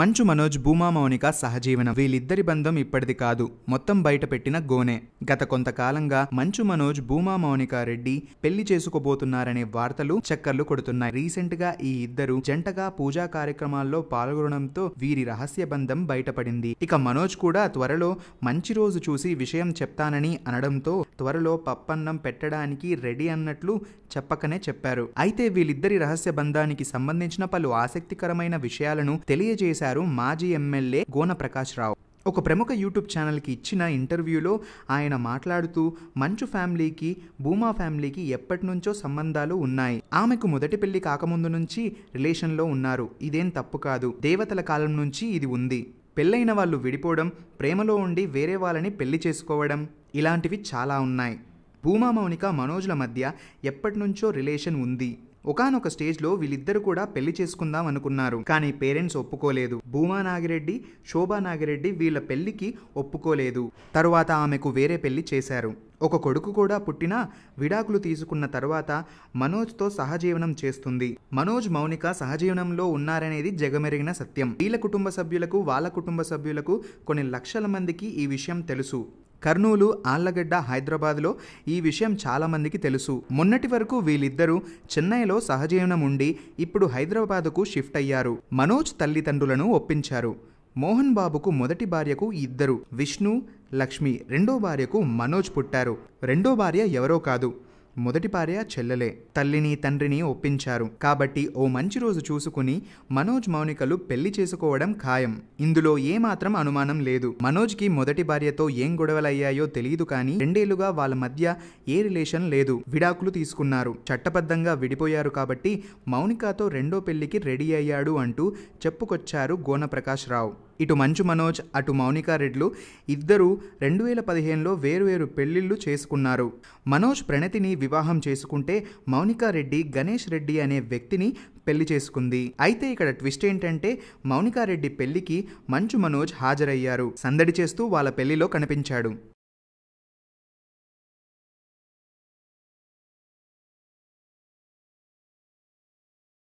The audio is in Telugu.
మంచు మనోజ్ భూమా మౌనిక సహజీవనం వీళ్ళిద్దరి బంధం ఇప్పటిది కాదు మొత్తం బయట పెట్టిన గోనే గత కొంతకాలంగా మంచు మనోజ్ భూమా మౌనిక రెడ్డి పెళ్లి చేసుకోబోతున్నారనే వార్తలు చక్కర్లు కొడుతున్నాయి రీసెంట్ గా ఈ ఇద్దరు జంటగా పూజా కార్యక్రమాల్లో పాల్గొనడంతో వీరి రహస్య బంధం బయటపడింది ఇక మనోజ్ కూడా త్వరలో మంచి రోజు చూసి విషయం చెప్తానని అనడంతో త్వరలో పప్పన్నం పెట్టడానికి రెడీ అన్నట్లు చెప్పకనే చెప్పారు అయితే వీళ్ళిద్దరి రహస్య బంధానికి సంబంధించిన పలు ఆసక్తికరమైన విషయాలను తెలియజేసి చేశారు మాజీ ఎమ్మెల్యే గోన ప్రకాష్ రావు ఒక ప్రముఖ యూట్యూబ్ ఛానల్కి ఇచ్చిన ఇంటర్వ్యూలో ఆయన మాట్లాడుతూ మంచు ఫ్యామిలీకి భూమా ఫ్యామిలీకి ఎప్పటి నుంచో సంబంధాలు ఉన్నాయి ఆమెకు మొదటి పెళ్లి కాకముందు నుంచి రిలేషన్లో ఉన్నారు ఇదేం తప్పు కాదు దేవతల కాలం నుంచి ఇది ఉంది పెళ్ళైన వాళ్ళు విడిపోవడం ప్రేమలో ఉండి వేరే వాళ్ళని పెళ్లి చేసుకోవడం ఇలాంటివి చాలా ఉన్నాయి భూమా మౌనిక మనోజ్ల మధ్య ఎప్పటి నుంచో రిలేషన్ ఉంది ఒకనొక స్టేజ్లో వీళ్ళిద్దరు కూడా పెళ్లి చేసుకుందాం అనుకున్నారు కానీ పేరెంట్స్ ఒప్పుకోలేదు భూమా నాగిరెడ్డి శోభా నాగిరెడ్డి వీళ్ళ పెళ్లికి ఒప్పుకోలేదు తరువాత ఆమెకు వేరే పెళ్లి చేశారు ఒక కొడుకు కూడా పుట్టినా విడాకులు తీసుకున్న తర్వాత మనోజ్తో సహజీవనం చేస్తుంది మనోజ్ మౌనిక సహజీవనంలో ఉన్నారనేది జగమెరిగిన సత్యం వీళ్ళ కుటుంబ సభ్యులకు వాళ్ళ కుటుంబ సభ్యులకు కొన్ని లక్షల మందికి ఈ విషయం తెలుసు కర్నూలు ఆళ్లగడ్డ హైదరాబాద్లో ఈ విషయం చాలామందికి తెలుసు మొన్నటి వరకు వీళ్ళిద్దరూ చెన్నైలో సహజీవనం ఉండి ఇప్పుడు హైదరాబాదుకు షిఫ్ట్ అయ్యారు మనోజ్ తల్లిదండ్రులను ఒప్పించారు మోహన్ బాబుకు మొదటి భార్యకు ఇద్దరు విష్ణు లక్ష్మి రెండో భార్యకు మనోజ్ పుట్టారు రెండో భార్య ఎవరో కాదు మొదటి భార్య చెల్లెలే తల్లిని తండ్రిని ఒప్పించారు కాబట్టి ఓ మంచి రోజు చూసుకుని మనోజ్ మౌనికలు పెళ్లి చేసుకోవడం ఖాయం ఇందులో ఏమాత్రం అనుమానం లేదు మనోజ్కి మొదటి భార్యతో ఏం గొడవలయ్యాయో తెలియదు కానీ రెండేళ్లుగా వాళ్ళ మధ్య ఏ రిలేషన్ లేదు విడాకులు తీసుకున్నారు చట్టబద్ధంగా విడిపోయారు కాబట్టి మౌనికతో రెండో పెళ్లికి రెడీ అయ్యాడు అంటూ చెప్పుకొచ్చారు గోనప్రకాష్ రావు ఇటు మంచు మనోజ్ అటు మౌనికా రెడ్లు ఇద్దరూ రెండు వేల పదిహేనులో వేరువేరు పెళ్లిళ్లు చేసుకున్నారు మనోజ్ ప్రణతిని వివాహం చేసుకుంటే మౌనికా రెడ్డి గణేష్ రెడ్డి అనే వ్యక్తిని పెళ్లి చేసుకుంది అయితే ఇక్కడ ట్విస్ట్ ఏంటంటే మౌనికా రెడ్డి పెళ్లికి మంచు మనోజ్ హాజరయ్యారు సందడి చేస్తూ వాళ్ళ పెళ్లిలో కనిపించాడు